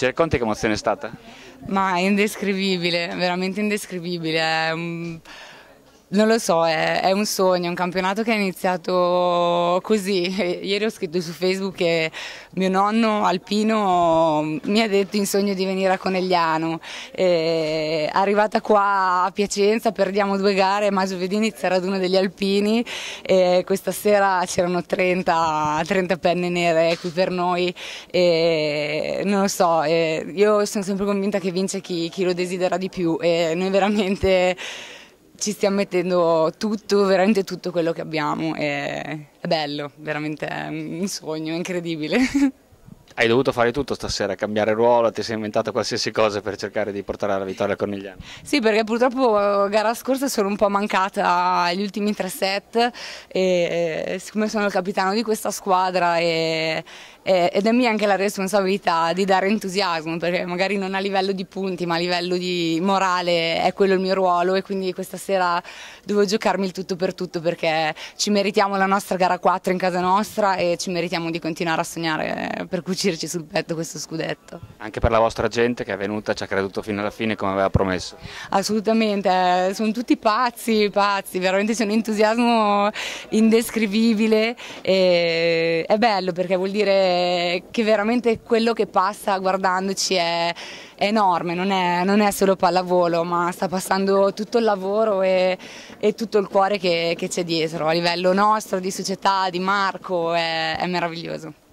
Ci cioè, racconti che emozione è stata? Ma è indescrivibile, veramente indescrivibile. È un non lo so, è, è, un sogno, è un campionato che è iniziato così. Ieri ho scritto su Facebook che mio nonno alpino mi ha detto in sogno di venire a Conegliano. E, arrivata qua a Piacenza perdiamo due gare, ma giovedì inizia il raduno degli alpini e questa sera c'erano 30, 30, penne nere qui per noi. E, non lo so, io sono sempre convinta che vince chi, chi lo desidera di più e noi veramente ci stiamo mettendo tutto, veramente tutto quello che abbiamo. E è bello, veramente è un sogno, è incredibile. Hai dovuto fare tutto stasera, cambiare ruolo, ti sei inventato qualsiasi cosa per cercare di portare alla vittoria Cornigliano. Sì, perché purtroppo eh, gara scorsa sono un po' mancata agli ultimi tre set e eh, siccome sono il capitano di questa squadra e, eh, ed è mia anche la responsabilità di dare entusiasmo perché magari non a livello di punti ma a livello di morale è quello il mio ruolo e quindi questa sera devo giocarmi il tutto per tutto perché ci meritiamo la nostra gara 4 in casa nostra e ci meritiamo di continuare a sognare per cucirci sul petto questo scudetto. Anche per la vostra gente che è venuta, ci ha creduto fino alla fine come aveva promesso. Assolutamente, eh, sono tutti pazzi, pazzi, veramente c'è un entusiasmo indescrivibile e è bello perché vuol dire che veramente quello che passa guardandoci è, è enorme, non è, non è, solo pallavolo, ma sta passando tutto il lavoro e, e tutto il cuore che, c'è dietro, a livello nostro, di società, di Marco, è, è meraviglioso.